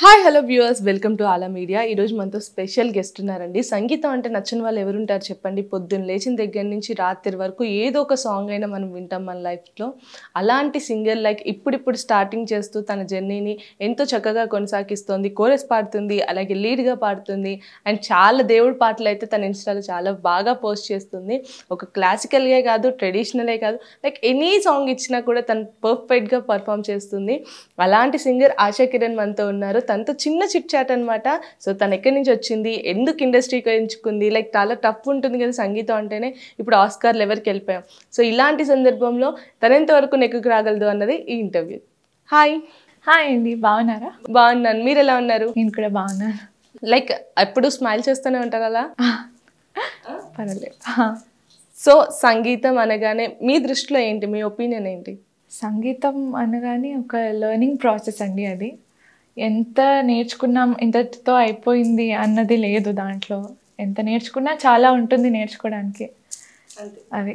Hi hello viewers welcome to Aala media ఈరోజు మనతో special guest ఉన్నారండి సంగీతం అంటే నచ్చిన వాళ్ళు ఎవరుంటారు చెప్పండి పొద్దున్న లేచిన దగ్గర నుంచి రాత్రి వరకు ఏదో ఒక సాంగ్ అయినా మనం వింటాం మన లైఫ్లో అలాంటి సింగర్ లైక్ ఇప్పుడిప్పుడు స్టార్టింగ్ చేస్తూ తన జర్నీని ఎంతో చక్కగా కొనసాగిస్తోంది కోరస్ పాడుతుంది అలాగే లీడ్గా పాడుతుంది అండ్ చాలా దేవుడి పాటలు అయితే తన ఇన్స్టాలో చాలా బాగా పోస్ట్ చేస్తుంది ఒక క్లాసికల్గా కాదు ట్రెడిషనలే కాదు లైక్ ఎనీ సాంగ్ ఇచ్చినా కూడా తను పర్ఫెక్ట్గా పర్ఫామ్ చేస్తుంది అలాంటి సింగర్ ఆశా కిరణ్ మనతో ఉన్నారు తనతో చిన్న చిట్ చాట్ అనమాట సో తను ఎక్కడి నుంచి వచ్చింది ఎందుకు ఇండస్ట్రీకి ఎంచుకుంది లైక్ చాలా టఫ్ ఉంటుంది కదా సంగీతం అంటేనే ఇప్పుడు ఆస్కార్లు ఎవరికి వెళ్ళిపోయాం సో ఇలాంటి సందర్భంలో తనెంత వరకు నెక్కుకు రాగలదు అన్నది ఈ ఇంటర్వ్యూ హాయ్ హాయ్ అండి బాగున్నారా బాగున్నాను మీరు ఎలా ఉన్నారు నేను కూడా బాగున్నాను లైక్ ఎప్పుడు స్మైల్ చేస్తూనే ఉంటారు అలా పర్వాలేదు సో సంగీతం అనగానే మీ దృష్టిలో ఏంటి మీ ఒపీనియన్ ఏంటి సంగీతం అనగానే ఒక లెర్నింగ్ ప్రాసెస్ అండి అది ఎంత నేర్చుకున్నాం ఇంతటితో అయిపోయింది అన్నది లేదు దాంట్లో ఎంత నేర్చుకున్నా చాలా ఉంటుంది నేర్చుకోవడానికి అది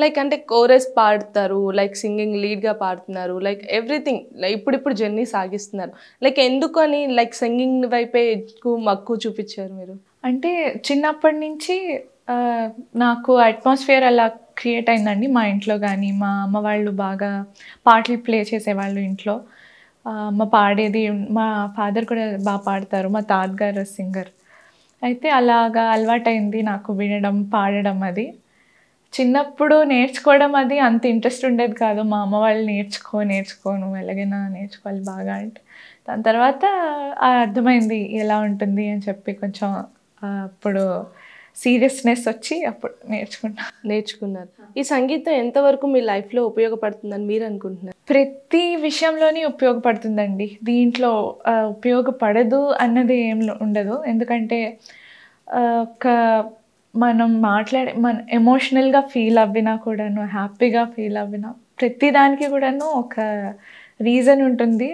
లైక్ అంటే కోరెస్ పాడుతారు లైక్ సింగింగ్ లీడ్గా పాడుతున్నారు లైక్ ఎవ్రీథింగ్ ఇప్పుడిప్పుడు జర్నీ సాగిస్తున్నారు లైక్ ఎందుకని లైక్ సింగింగ్ వైపే ఎక్కువ మక్కువ చూపించారు మీరు అంటే చిన్నప్పటి నుంచి నాకు అట్మాస్ఫియర్ అలా క్రియేట్ అయిందండి మా ఇంట్లో కానీ మా అమ్మ వాళ్ళు బాగా పాటలు ప్లే చేసేవాళ్ళు ఇంట్లో మా పాడేది మా ఫాదర్ కూడా బాగా పాడతారు మా తాతగారు సింగర్ అయితే అలాగా అలవాటైంది నాకు వినడం పాడడం అది చిన్నప్పుడు నేర్చుకోవడం అది అంత ఇంట్రెస్ట్ ఉండేది కాదు మా అమ్మ వాళ్ళు నేర్చుకో నేర్చుకోను ఎలాగైనా నేర్చుకోవాలి బాగా అంటే దాని తర్వాత అర్థమైంది ఎలా ఉంటుంది అని చెప్పి కొంచెం అప్పుడు సీరియస్నెస్ వచ్చి అప్పుడు నేర్చుకున్నా నేర్చుకున్నారు ఈ సంగీతం ఎంతవరకు మీ లైఫ్లో ఉపయోగపడుతుందని మీరు అనుకుంటున్నారు ప్రతి విషయంలోని ఉపయోగపడుతుందండి దీంట్లో ఉపయోగపడదు అన్నది ఏం ఉండదు ఎందుకంటే ఒక మనం మాట్లాడే మన ఎమోషనల్గా ఫీల్ అవ్వినా కూడాను హ్యాపీగా ఫీల్ అవ్వినా ప్రతి దానికి కూడాను ఒక రీజన్ ఉంటుంది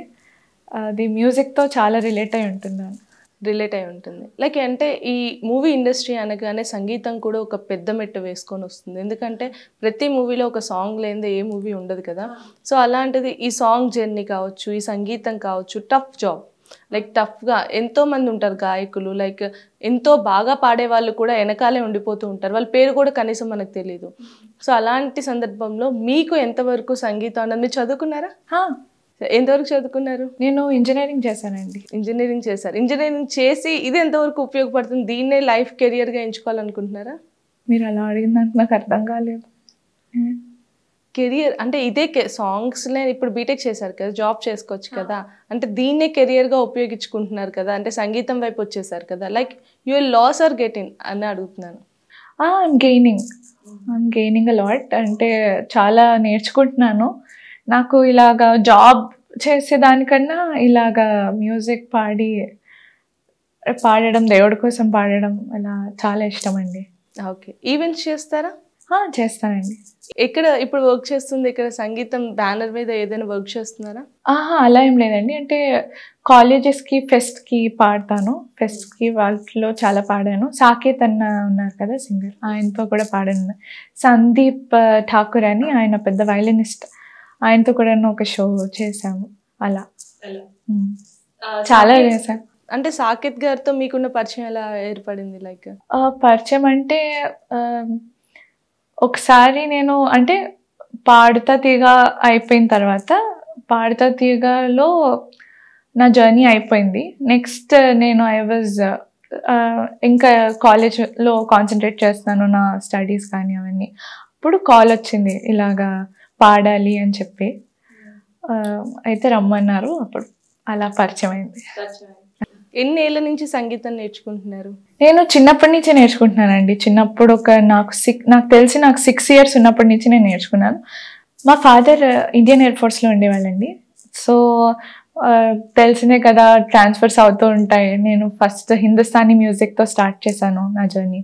అది మ్యూజిక్తో చాలా రిలేట్ అయి ఉంటుంది రిలేట్ అయి ఉంటుంది లైక్ అంటే ఈ మూవీ ఇండస్ట్రీ అనగానే సంగీతం కూడా ఒక పెద్ద మెట్టు వేసుకొని వస్తుంది ఎందుకంటే ప్రతి మూవీలో ఒక సాంగ్ లేనిదే ఏ మూవీ ఉండదు కదా సో అలాంటిది ఈ సాంగ్ జర్నీ కావచ్చు ఈ సంగీతం కావచ్చు టఫ్ జాబ్ లైక్ టఫ్గా ఎంతోమంది ఉంటారు గాయకులు లైక్ ఎంతో బాగా పాడే వాళ్ళు కూడా వెనకాలే ఉండిపోతూ ఉంటారు వాళ్ళ పేరు కూడా కనీసం మనకు తెలియదు సో అలాంటి సందర్భంలో మీకు ఎంతవరకు సంగీతం అన్నది చదువుకున్నారా ఎంతవరకు చదువుకున్నారు నేను ఇంజనీరింగ్ చేశానండి ఇంజనీరింగ్ చేశారు ఇంజనీరింగ్ చేసి ఇది ఎంతవరకు ఉపయోగపడుతుంది దీన్నే లైఫ్ కెరియర్గా ఎంచుకోవాలనుకుంటున్నారా మీరు అలా అడిగిన నాకు అర్థం కాలేదు కెరియర్ hmm. అంటే ఇదే సాంగ్స్నే ఇప్పుడు బీటెక్ చేశారు కదా జాబ్ చేసుకోవచ్చు కదా అంటే దీన్నే కెరియర్గా ఉపయోగించుకుంటున్నారు కదా అంటే సంగీతం వైపు వచ్చేసారు కదా like you loss or getting అని అడుగుతున్నాను I'm gaining I'm gaining a lot అంటే చాలా నేర్చుకుంటున్నాను నాకు ఇలాగా జాబ్ చేసేదానికన్నా ఇలాగా మ్యూజిక్ పాడి పాడడం దేవుడి కోసం పాడడం అలా చాలా ఇష్టం అండి ఓకే ఈవెంట్స్ చేస్తారా చేస్తానండి ఇక్కడ ఇప్పుడు వర్క్ చేస్తుంది ఇక్కడ సంగీతం బ్యానర్ మీద ఏదైనా వర్క్ చేస్తున్నారా ఆహా అలా ఏం లేదండి అంటే కాలేజెస్కి ఫెస్ట్కి పాడతాను ఫెస్ట్కి వాళ్ళలో చాలా పాడాను సాకేత్ అన్న ఉన్నారు కదా సింగర్ ఆయనతో కూడా పాడాను సందీప్ ఠాకూర్ అని ఆయన పెద్ద వైలినిస్ట్ ఆయనతో కూడా ఒక షో చేసాము అలా చాలా చేసాం అంటే సాకేత్ గారితో మీకున్న పరిచయం ఎలా ఏర్పడింది లైక్ పరిచయం అంటే ఒకసారి నేను అంటే పాడుతా తీగ అయిపోయిన తర్వాత పాడుతా తీగలో నా జర్నీ అయిపోయింది నెక్స్ట్ నేను ఐ వాజ్ ఇంకా కాలేజ్లో కాన్సన్ట్రేట్ చేస్తాను నా స్టడీస్ కానీ అవన్నీ అప్పుడు కాల్ వచ్చింది ఇలాగా పాడాలి అని చెప్పి అయితే రమ్మన్నారు అప్పుడు అలా పరిచయం అయింది ఏళ్ళ నుంచి సంగీతం నేర్చుకుంటున్నారు నేను చిన్నప్పటి నుంచే నేర్చుకుంటున్నానండి చిన్నప్పుడు ఒక నాకు సిక్ నాకు తెలిసి నాకు సిక్స్ ఇయర్స్ ఉన్నప్పటి నుంచి నేను నేర్చుకున్నాను మా ఫాదర్ ఇండియన్ ఎయిర్ ఫోర్స్లో ఉండేవాళ్ళండి సో తెలిసినే కదా ట్రాన్స్ఫర్స్ అవుతూ ఉంటాయి నేను ఫస్ట్ హిందుస్థానీ మ్యూజిక్తో స్టార్ట్ చేశాను నా జర్నీ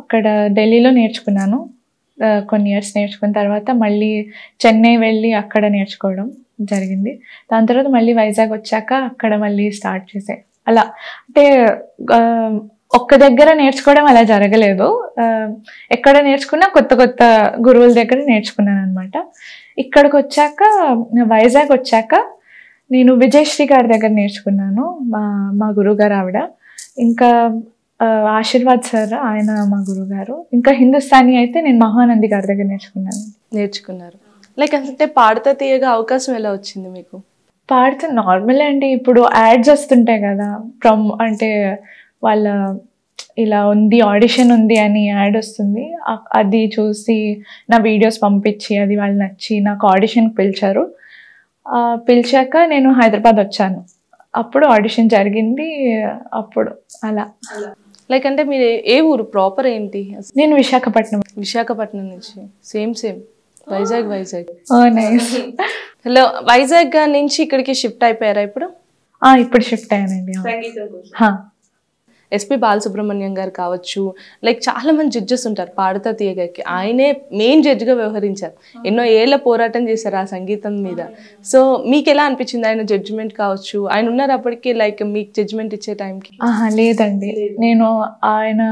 అక్కడ ఢిల్లీలో నేర్చుకున్నాను కొన్ని ఇయర్స్ నేర్చుకున్న తర్వాత మళ్ళీ చెన్నై వెళ్ళి అక్కడ నేర్చుకోవడం జరిగింది దాని తర్వాత మళ్ళీ వైజాగ్ వచ్చాక అక్కడ మళ్ళీ స్టార్ట్ చేసే అలా అంటే ఒక్క దగ్గర నేర్చుకోవడం అలా జరగలేదు ఎక్కడ నేర్చుకున్నా కొత్త కొత్త గురువుల దగ్గర నేర్చుకున్నాను అనమాట ఇక్కడికి వచ్చాక వైజాగ్ వచ్చాక నేను విజయశ్రీ గారి దగ్గర నేర్చుకున్నాను మా మా గురువుగారు ఆవిడ ఇంకా ఆశీర్వాద్ సార్ ఆయన మా గురుగారు ఇంకా హిందుస్థానీ అయితే నేను మహానంది గారి దగ్గర నేర్చుకున్నాను నేర్చుకున్నారు లైక్ అంటే పాడుతా తీయగా అవకాశం ఎలా వచ్చింది మీకు పాడితే నార్మల్ అండి ఇప్పుడు యాడ్స్ వస్తుంటాయి కదా ప్రమ్ అంటే వాళ్ళ ఇలా ఉంది ఆడిషన్ ఉంది అని యాడ్ వస్తుంది అది చూసి నా వీడియోస్ పంపించి అది వాళ్ళు నచ్చి నాకు ఆడిషన్కి పిలిచారు పిలిచాక నేను హైదరాబాద్ వచ్చాను అప్పుడు ఆడిషన్ జరిగింది అప్పుడు అలా లైక్ అంటే మీరు ఏ ఊరు ప్రాపర్ ఏంటి నేను విశాఖపట్నం విశాఖపట్నం నుంచి same same Vizag Vizag hello Vizag నుంచి ఇక్కడికి షిఫ్ట్ అయిపోయారా ఇప్పుడు ఇప్పుడు షిఫ్ట్ అయ్యానండి ఎస్పి బాలసుబ్రహ్మణ్యం గారు కావచ్చు లైక్ చాలా మంది జడ్జెస్ ఉంటారు పాడతా తీయగాకి ఆయనే మెయిన్ జడ్జిగా వ్యవహరించారు ఎన్నో ఏళ్ళ పోరాటం చేశారు ఆ సంగీతం మీద సో మీకు ఎలా అనిపించింది ఆయన జడ్జిమెంట్ కావచ్చు ఆయన ఉన్నారు అప్పటికి లైక్ మీకు జడ్జిమెంట్ ఇచ్చే టైంకి లేదండి నేను ఆయన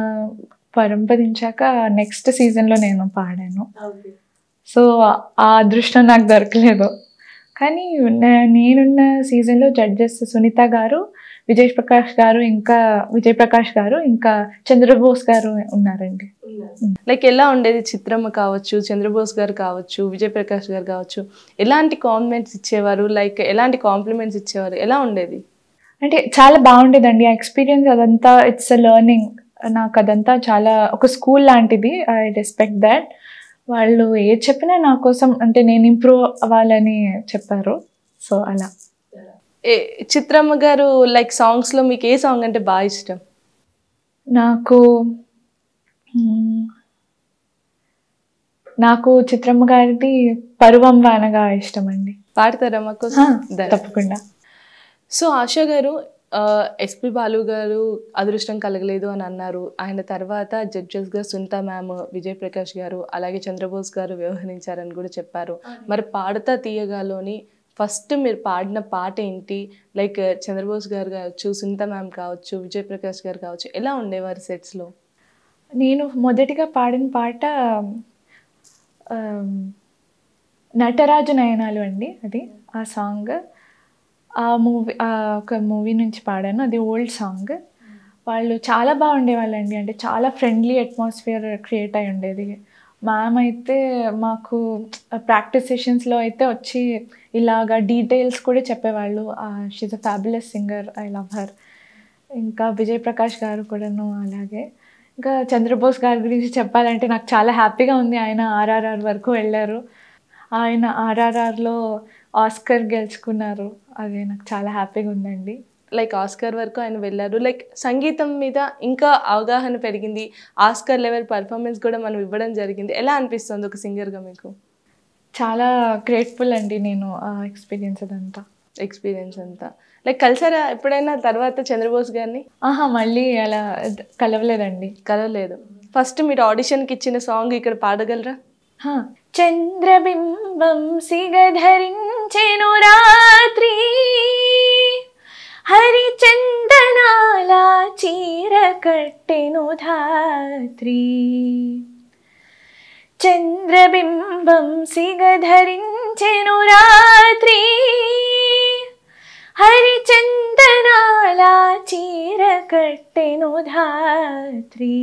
పరంపరించాక నెక్స్ట్ సీజన్లో నేను పాడాను సో ఆ అదృష్టం నాకు దొరకలేదు కానీ నేనున్న సీజన్లో జడ్జెస్ సునీత గారు విజయ్ ప్రకాష్ గారు ఇంకా విజయ్ ప్రకాష్ గారు ఇంకా చంద్రబోస్ గారు ఉన్నారండి లైక్ ఎలా ఉండేది చిత్రమ్మ కావచ్చు చంద్రబోస్ గారు కావచ్చు విజయ్ ప్రకాష్ గారు కావచ్చు ఎలాంటి కాంప్లిమెంట్స్ ఇచ్చేవారు లైక్ ఎలాంటి కాంప్లిమెంట్స్ ఇచ్చేవారు ఎలా ఉండేది అంటే చాలా బాగుండేదండి ఆ ఎక్స్పీరియన్స్ అదంతా ఇట్స్ లెర్నింగ్ నాకు అదంతా చాలా ఒక స్కూల్ లాంటిది ఐ రెస్పెక్ట్ దాట్ వాళ్ళు ఏది చెప్పినా నా కోసం అంటే నేను ఇంప్రూవ్ అవ్వాలని చెప్పారు సో అలా చిత్రమ్మ గారు లైక్ సాంగ్స్ లో మీకు ఏ సాంగ్ అంటే బాగా ఇష్టం నాకు నాకు చిత్రమ్మ గారిది పరువం వానగా ఇష్టం అండి పాడతారా మాకు తప్పకుండా సో ఆశా గారు ఎస్పి బాలు గారు అదృష్టం కలగలేదు అని అన్నారు ఆయన తర్వాత జడ్జెస్గా సునీత మ్యామ్ విజయ్ ప్రకాష్ గారు అలాగే చంద్రబోస్ గారు వ్యవహరించారని కూడా చెప్పారు మరి పాడతా తీయగాలోని ఫస్ట్ మీరు పాడిన పాట ఏంటి లైక్ చంద్రబోస్ గారు కావచ్చు సునీత మ్యామ్ కావచ్చు విజయప్రకాష్ గారు కావచ్చు ఎలా ఉండేవారు సెట్స్లో నేను మొదటిగా పాడిన పాట నటరాజు నయనాలు అండి అది ఆ సాంగ్ ఆ మూవీ ఆ ఒక మూవీ నుంచి పాడాను అది ఓల్డ్ సాంగ్ వాళ్ళు చాలా బాగుండేవాళ్ళండి అంటే చాలా ఫ్రెండ్లీ అట్మాస్ఫియర్ క్రియేట్ అయి ఉండేది మ్యామ్ అయితే మాకు ప్రాక్టీస్ సెషన్స్లో అయితే వచ్చి ఇలాగా డీటెయిల్స్ కూడా చెప్పేవాళ్ళు she's a fabulous singer I love her ఇంకా విజయ్ ప్రకాష్ గారు కూడాను అలాగే ఇంకా చంద్రబోస్ గారి గురించి చెప్పాలంటే నాకు చాలా హ్యాపీగా ఉంది ఆయన ఆర్ఆర్ఆర్ వరకు వెళ్ళారు ఆయన ఆర్ఆర్ఆర్లో ఆస్కర్ గెలుచుకున్నారు అది నాకు చాలా హ్యాపీగా ఉందండి లైక్ ఆస్కర్ వరకు ఆయన వెళ్ళారు లైక్ సంగీతం మీద ఇంకా అవగాహన పెరిగింది ఆస్కర్ లెవెల్ పర్ఫార్మెన్స్ కూడా మనం ఇవ్వడం జరిగింది ఎలా అనిపిస్తుంది ఒక సింగర్గా మీకు చాలా గ్రేట్ఫుల్ అండి నేను ఎక్స్పీరియన్స్ అదంతా ఎక్స్పీరియన్స్ అంతా లైక్ కలిసారా ఎప్పుడైనా తర్వాత చంద్రబోస్ గారిని ఆహా మళ్ళీ అలా కలవలేదండి కలవలేదు ఫస్ట్ మీరు ఆడిషన్కి ఇచ్చిన సాంగ్ ఇక్కడ పాడగలరా చంద్రబింబం సిగధరించేను రాత్రి हरिचन्दनाला चिरकटेनो धात्री चन्द्रबिम्बं सिगधरिञ्चरात्री हरिचन्दनाला चिरकटेनो धात्री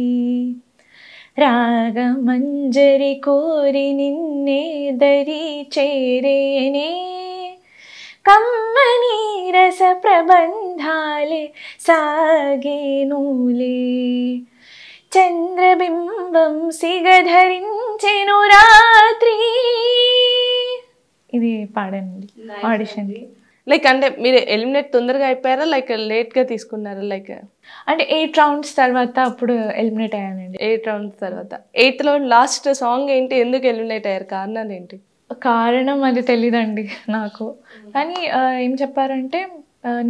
निन्ने दरी चेरेने కమ్మని రస ప్రబంధాలే సాగేనులే చంద్రబింబం సిగధరించెను రాత్రి ఇది పాడండి ఆడిషన్ లైక్ అంటే మీరు ఎలిమినేట్ తొందరగా అయిపోయారా లైక్ లేట్గా తీసుకున్నారా లైక్ అంటే ఎయిట్ రౌండ్స్ తర్వాత అప్పుడు ఎలిమినేట్ అయ్యానండి ఎయిట్ రౌండ్స్ తర్వాత ఎయిత్లో లాస్ట్ సాంగ్ ఏంటి ఎందుకు ఎలిమినేట్ అయ్యారు కారణాలు ఏంటి కారణం అది తెలీదండి నాకు కానీ ఏం చెప్పారంటే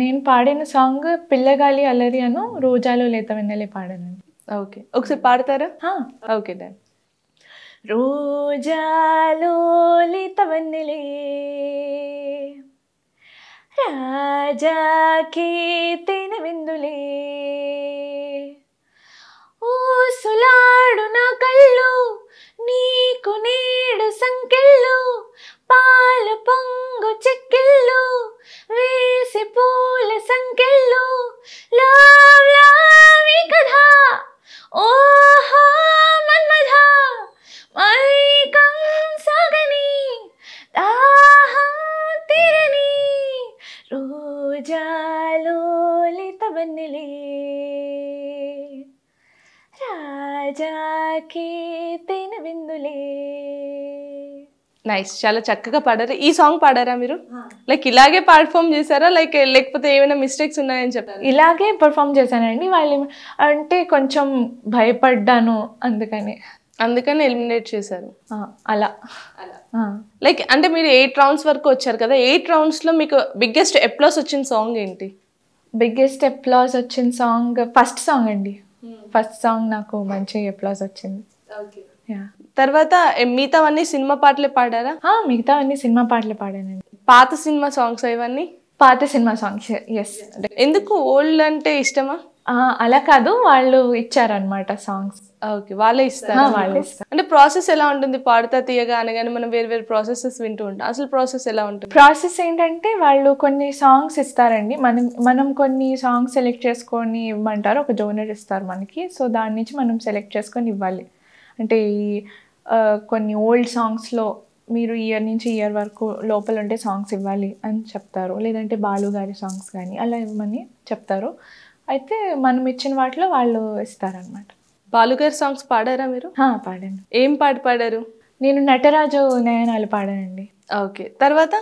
నేను పాడిన సాంగ్ పిల్లగాలి అల్లరి అను రోజాలో లేత వెన్నెలే పాడానండి ఓకే ఒకసారి పాడతారా ఓకే దాన్ రోజాలో లేత వెన్నెలే రాజాకి విందులే ఊసులాడున కళ్ళు నీకు నేడు సంకెళ్ళు పాల పొంగు చెక్కిళ్ళు వేసి పూల సంకెళ్ళు లవ్ లవ్ కథ ఓహో మన్మధ మైకం సాగని దాహం తిరని రోజాలోలిత బన్నలే నైస్ చాలా చక్కగా పాడారు ఈ సాంగ్ పాడారా మీరు లైక్ ఇలాగే పర్ఫామ్ చేశారా లైక్ లేకపోతే ఏమైనా మిస్టేక్స్ ఉన్నాయని చెప్పారు ఇలాగే పర్ఫామ్ చేశానండి వాళ్ళు అంటే కొంచెం భయపడ్డాను అందుకని అందుకని ఎలిమినేట్ చేశారు అలా లైక్ అంటే మీరు ఎయిట్ రౌండ్స్ వరకు వచ్చారు కదా ఎయిట్ రౌండ్స్లో మీకు బిగ్గెస్ట్ ఎప్లాస్ వచ్చిన సాంగ్ ఏంటి బిగ్గెస్ట్ ఎప్లాస్ వచ్చిన సాంగ్ ఫస్ట్ సాంగ్ అండి ఫస్ట్ సాంగ్ నాకు మంచి ఎప్లాస్ వచ్చింది తర్వాత మిగతావన్నీ సినిమా పాటలే పాడారా అన్నీ సినిమా పాటలే పాడానండి పాత సినిమా సాంగ్స్ ఇవన్నీ పాత సినిమా సాంగ్స్ ఎస్ ఎందుకు ఓల్డ్ అంటే ఇష్టమా అలా కాదు వాళ్ళు ఇచ్చారనమాట సాంగ్స్ ఓకే వాళ్ళే ఇస్తారు వాళ్ళే ఇస్తారు అంటే ప్రాసెస్ ఎలా ఉంటుంది పాడుతా తీయగా అనగానే మనం వేరు వేరు ప్రాసెసెస్ వింటూ ఉంటాం అసలు ప్రాసెస్ ఎలా ఉంటుంది ప్రాసెస్ ఏంటంటే వాళ్ళు కొన్ని సాంగ్స్ ఇస్తారండి మనం మనం కొన్ని సాంగ్స్ సెలెక్ట్ చేసుకొని ఇవ్వమంటారు ఒక జోనర్ ఇస్తారు మనకి సో దాని నుంచి మనం సెలెక్ట్ చేసుకొని ఇవ్వాలి అంటే ఈ కొన్ని ఓల్డ్ సాంగ్స్లో మీరు ఇయర్ నుంచి ఇయర్ వరకు లోపల ఉంటే సాంగ్స్ ఇవ్వాలి అని చెప్తారు లేదంటే బాలు గారి సాంగ్స్ కానీ అలా ఇవ్వమని చెప్తారు అయితే మనం ఇచ్చిన వాటిలో వాళ్ళు ఇస్తారనమాట బాలుగారి సాంగ్స్ పాడారా మీరు పాడాను ఏం పాట పాడారు నేను నటరాజు నయనాలు పాడానండి ఓకే తర్వాత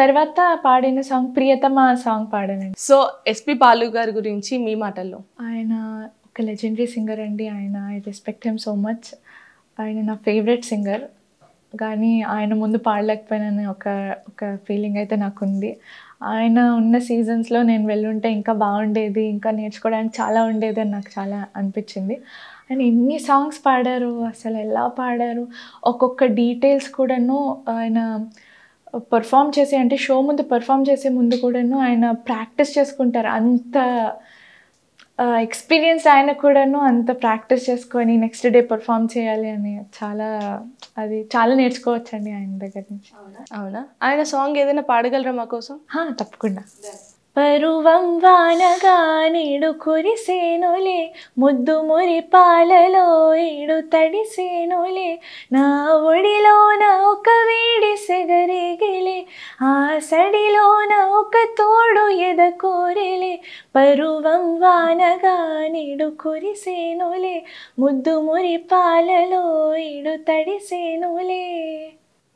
తర్వాత పాడిన సాంగ్ ప్రియతమ సాంగ్ పాడానండి సో ఎస్పి బాలు గారి గురించి మీ మాటల్లో ఆయన ఒక లెజెండరీ సింగర్ అండి ఆయన I respect him so much ఆయన నా ఫేవరెట్ సింగర్ కానీ ఆయన ముందు పాడలేకపోయినని ఒక ఒక ఫీలింగ్ అయితే నాకుంది ఆయన ఉన్న సీజన్స్లో నేను వెళ్ళుంటే ఇంకా బాగుండేది ఇంకా నేర్చుకోవడానికి చాలా ఉండేది అని నాకు చాలా అనిపించింది ఆయన ఎన్ని సాంగ్స్ పాడారు అసలు ఎలా పాడారు ఒక్కొక్క డీటెయిల్స్ కూడాను ఆయన పర్ఫామ్ చేసే అంటే షో ముందు పర్ఫామ్ చేసే ముందు కూడాను ఆయన ప్రాక్టీస్ చేసుకుంటారు అంత ఎక్స్పీరియన్స్ ఆయన కూడాను అంత ప్రాక్టీస్ చేసుకొని నెక్స్ట్ డే పర్ఫామ్ చేయాలి అని చాలా అది చాలా నేర్చుకోవచ్చండి ఆయన దగ్గర నుంచి అవునా ఆయన సాంగ్ ఏదైనా పాడగలరా మా కోసం తప్పకుండా పరువం వానగా నీడు కురిసేనులే ముద్దు మురిపాలలో ఈడు తడిసేనులే నా ఒడిలోన ఒక వేడి సెగరిగిలే ఆ సడిలోన ఒక తోడు ఎద కోరిలే పరువం వానగా నీడు కురిసేనులే ముద్దు మురిపాలలో ఈడు తడిసేనులే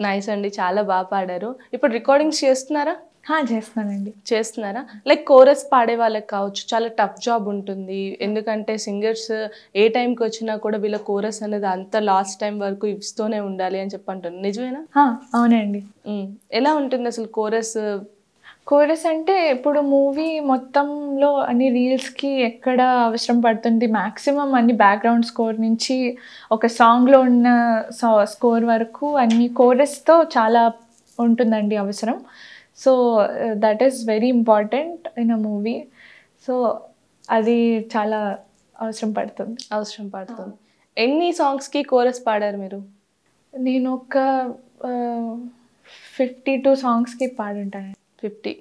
నైస్ అండి చాలా బాగా పాడారు ఇప్పుడు రికార్డింగ్స్ చేస్తున్నారా చేస్తానండి చేస్తున్నారా లైక్ కోరస్ పాడే వాళ్ళకి కావచ్చు చాలా టఫ్ జాబ్ ఉంటుంది ఎందుకంటే సింగర్స్ ఏ టైంకి వచ్చినా కూడా వీళ్ళ కోరస్ అనేది అంత లాస్ట్ టైం వరకు ఇస్తూనే ఉండాలి అని చెప్పి నిజమేనా అవునండి ఎలా ఉంటుంది అసలు కోరస్ కోరస్ అంటే ఇప్పుడు మూవీ మొత్తంలో అన్ని రీల్స్కి ఎక్కడ అవసరం పడుతుంది మ్యాక్సిమం అన్ని బ్యాక్గ్రౌండ్ స్కోర్ నుంచి ఒక సాంగ్లో ఉన్న స్కోర్ వరకు అన్ని కోరస్తో చాలా ఉంటుందండి అవసరం so that is very important in a movie so అది చాలా అవసరం పడుతుంది అవసరం పడుతుంది ఎన్ని సాంగ్స్కి కోరస్ పాడారు మీరు నేను ఒక ఫిఫ్టీ టూ సాంగ్స్కి పాడుంటాను fifty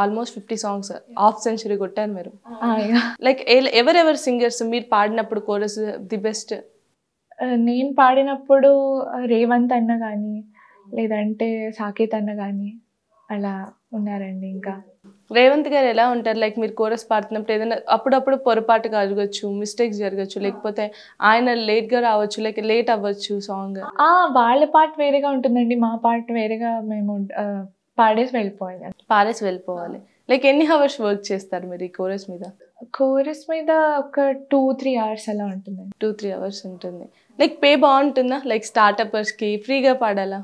almost fifty songs half century కొట్టారు మీరు లైక్ ఎవరెవరు సింగర్స్ మీరు పాడినప్పుడు కోరస్ ది బెస్ట్ నేను పాడినప్పుడు రేవంత్ అన్న కానీ లేదంటే సాకేత్ అన్న కానీ అలా ఉన్నారండి ఇంకా రేవంత్ గారు ఎలా ఉంటారు లైక్ మీరు కోరస్ పాడుతున్నప్పుడు ఏదైనా అప్పుడప్పుడు పొరపాటు కలగచ్చు మిస్టేక్స్ జరగచ్చు లేకపోతే ఆయన లేట్గా రావచ్చు లైక్ లేట్ అవ్వచ్చు సాంగ్ వాళ్ళ పాట వేరేగా ఉంటుందండి మా పాట వేరేగా మేము పాడేసి వెళ్ళిపోవాలి పాడేసి వెళ్ళిపోవాలి లైక్ ఎన్ని అవర్స్ వర్క్ చేస్తారు మీరు ఈ కోరస్ మీద కోరస్ మీద ఒక టూ త్రీ అవర్స్ అలా ఉంటుంది టూ త్రీ అవర్స్ ఉంటుంది లైక్ పే బాగుంటుందా లైక్ స్టార్టపర్స్కి ఫ్రీగా పాడాలా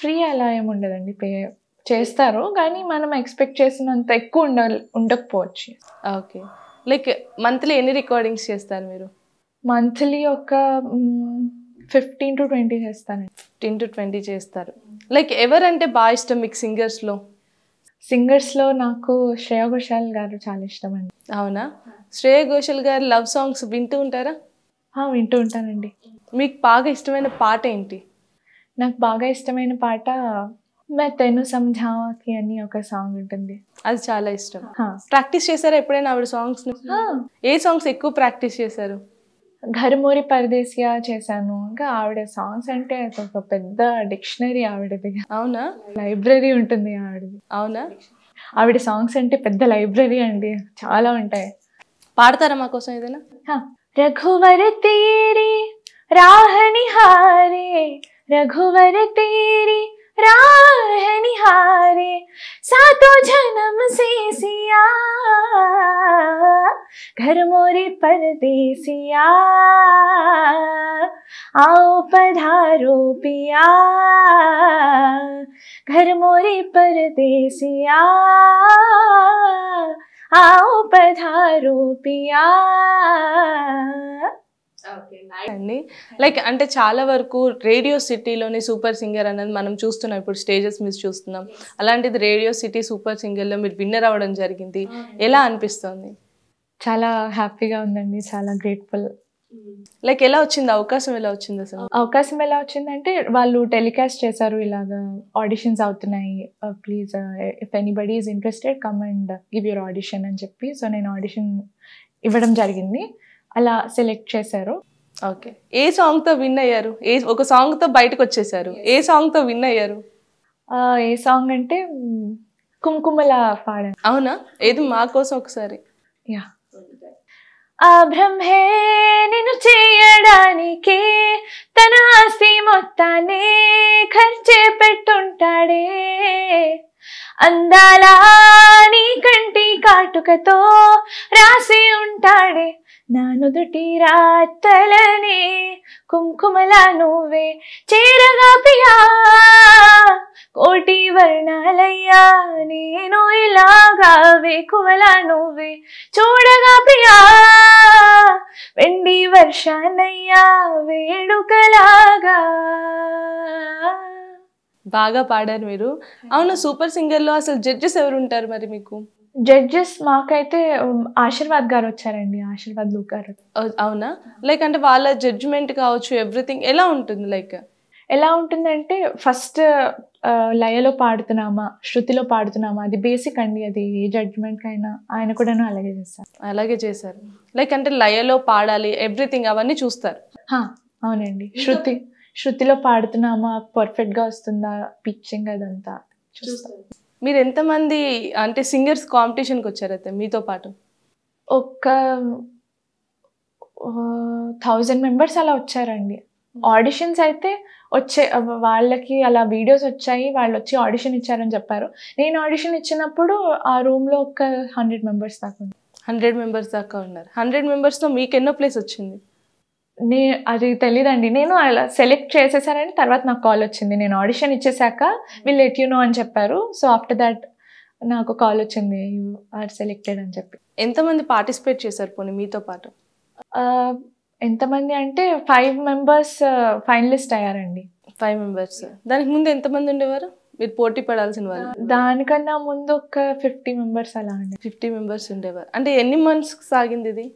ఫ్రీ అలా ఏముండదండి పే చేస్తారు కానీ మనం ఎక్స్పెక్ట్ చేసినంత ఎక్కువ ఉండ ఉండకపోవచ్చు ఓకే లైక్ మంత్లీ ఎన్ని రికార్డింగ్స్ చేస్తారు మీరు మంత్లీ ఒక ఫిఫ్టీన్ టు ట్వంటీ చేస్తాను ఫిఫ్టీన్ టు ట్వంటీ చేస్తారు లైక్ ఎవరంటే బాగా ఇష్టం మీకు సింగర్స్లో సింగర్స్లో నాకు శ్రేయ ఘోషాల్ గారు చాలా ఇష్టం అండి అవునా శ్రేయ ఘోషాల్ గారు లవ్ సాంగ్స్ వింటూ ఉంటారా వింటూ ఉంటానండి మీకు బాగా ఇష్టమైన పాట ఏంటి నాకు బాగా ఇష్టమైన పాట మే తెను సంఝాకి అని ఒక సాంగ్ ఉంటుంది అది చాలా ఇష్టం ప్రాక్టీస్ చేశారా ఎప్పుడైనా ఆవిడ సాంగ్స్ ఏ సాంగ్స్ ఎక్కువ ప్రాక్టీస్ చేశారు ఘర్మూరి పరదేశియా చేశాను ఇంకా ఆవిడ సాంగ్స్ అంటే ఒక పెద్ద డిక్షనరీ ఆవిడది అవునా లైబ్రరీ ఉంటుంది ఆవిడది అవునా ఆవిడ సాంగ్స్ అంటే పెద్ద లైబ్రరీ అండి చాలా ఉంటాయి పాడతారా మా కోసం ఏదైనా రఘువర తీరి హారే రఘువర తీరి राह निहारे सातों जन्म से सिया घर मोरे परदेसिया आओ पधारो पिया घर मोरे परदेसिया आओ पधारो पिया అండి లైక్ అంటే చాలా వరకు రేడియో సిటీలోని సూపర్ సింగర్ అనేది మనం చూస్తున్నాం ఇప్పుడు స్టేజెస్ మీద చూస్తున్నాం అలాంటిది రేడియో సిటీ సూపర్ సింగర్ లో మీరు విన్నర్ అవ్వడం జరిగింది ఎలా అనిపిస్తుంది చాలా హ్యాపీగా ఉందండి చాలా గ్రేట్ఫుల్ లైక్ hmm. ఎలా వచ్చింది అవకాశం ఎలా వచ్చింది అసలు అవకాశం ఎలా వచ్చిందంటే వాళ్ళు టెలికాస్ట్ చేశారు ఇలాగా ఆడిషన్స్ అవుతున్నాయి please if anybody is interested come and give your audition అని చెప్పి సో నేను ఆడిషన్ ఇవ్వడం జరిగింది అలా సెలెక్ట్ చేశారు ఓకే ఏ సాంగ్తో విన్ అయ్యారు ఏ ఒక సాంగ్తో బయటకు వచ్చేసారు ఏ సాంగ్తో విన్ అయ్యారు ఏ సాంగ్ అంటే కుంకుమల పాడాను అవునా ఏది మా కోసం ఒకసారి యా ఆ బ్రహ్మే నిన్ను చేయడానికి తన ఆస్తి మొత్తాన్ని ఖర్చే పెట్టుంటాడే అందాలా నీ కంటి కాటుకతో రాసి ఉంటాడే నా నుదుటి రాతలనే కుంకుమలా నువ్వే చీరగా పియా కోటి వర్ణాలయ్యా నేను ఇలాగా వేకువలా నువ్వే చూడగా పియా వెండి వర్షానయ్యా వేడుకలాగా బాగా పాడారు మీరు అవును సూపర్ సింగర్లో అసలు జడ్జెస్ ఎవరు ఉంటారు మరి మీకు జడ్జెస్ మాకైతే ఆశీర్వాద్ గారు వచ్చారండి ఆశీర్వాద్ లూ గారు అవునా లైక్ అంటే వాళ్ళ జడ్జ్మెంట్ కావచ్చు ఎవ్రీథింగ్ ఎలా ఉంటుంది లైక్ ఎలా ఉంటుందంటే ఫస్ట్ లయలో పాడుతున్నామా శృతిలో పాడుతున్నామా అది బేసిక్ అండి అది ఏ జడ్జ్మెంట్ అయినా ఆయన కూడా అలాగే చేస్తారు అలాగే చేశారు లైక్ అంటే లయలో పాడాలి ఎవ్రీథింగ్ అవన్నీ చూస్తారు అవునండి శృతి శృతిలో పాడుతున్నామా పర్ఫెక్ట్గా వస్తుందా పిచ్చింగ్ అదంతా చూస్తారు మీరు ఎంతమంది అంటే సింగర్స్ కాంపిటీషన్కి వచ్చారు అయితే మీతో పాటు ఒక థౌజండ్ మెంబర్స్ అలా వచ్చారండి ఆడిషన్స్ అయితే వచ్చే వాళ్ళకి అలా వీడియోస్ వచ్చాయి వాళ్ళు వచ్చి ఆడిషన్ ఇచ్చారని చెప్పారు నేను ఆడిషన్ ఇచ్చినప్పుడు ఆ రూమ్లో ఒక హండ్రెడ్ మెంబర్స్ దాకా హండ్రెడ్ మెంబర్స్ దాకా ఉన్నారు హండ్రెడ్ మెంబర్స్లో మీకు ఎన్నో ప్లేస్ వచ్చింది నే అది తెలీదండి నేను అలా సెలెక్ట్ చేసేసానని తర్వాత నాకు కాల్ వచ్చింది నేను ఆడిషన్ ఇచ్చేసాక విల్ లెట్ యు నో అని చెప్పారు సో ఆఫ్టర్ దాట్ నాకు కాల్ వచ్చింది యు ఆర్ సెలెక్టెడ్ అని చెప్పి ఎంతమంది పార్టిసిపేట్ చేశారు పోనీ మీతో పాటు ఎంతమంది అంటే ఫైవ్ మెంబర్స్ ఫైనలిస్ట్ అయ్యారండి ఫైవ్ మెంబర్స్ దానికి ముందు ఎంతమంది ఉండేవారు మీరు పోటీ పడాల్సిన వాళ్ళు దానికన్నా ముందు ఒక ఫిఫ్టీ మెంబర్స్ అలా అండి ఫిఫ్టీ మెంబర్స్ ఉండేవారు అంటే ఎన్ని మంత్స్ సాగింది ఇది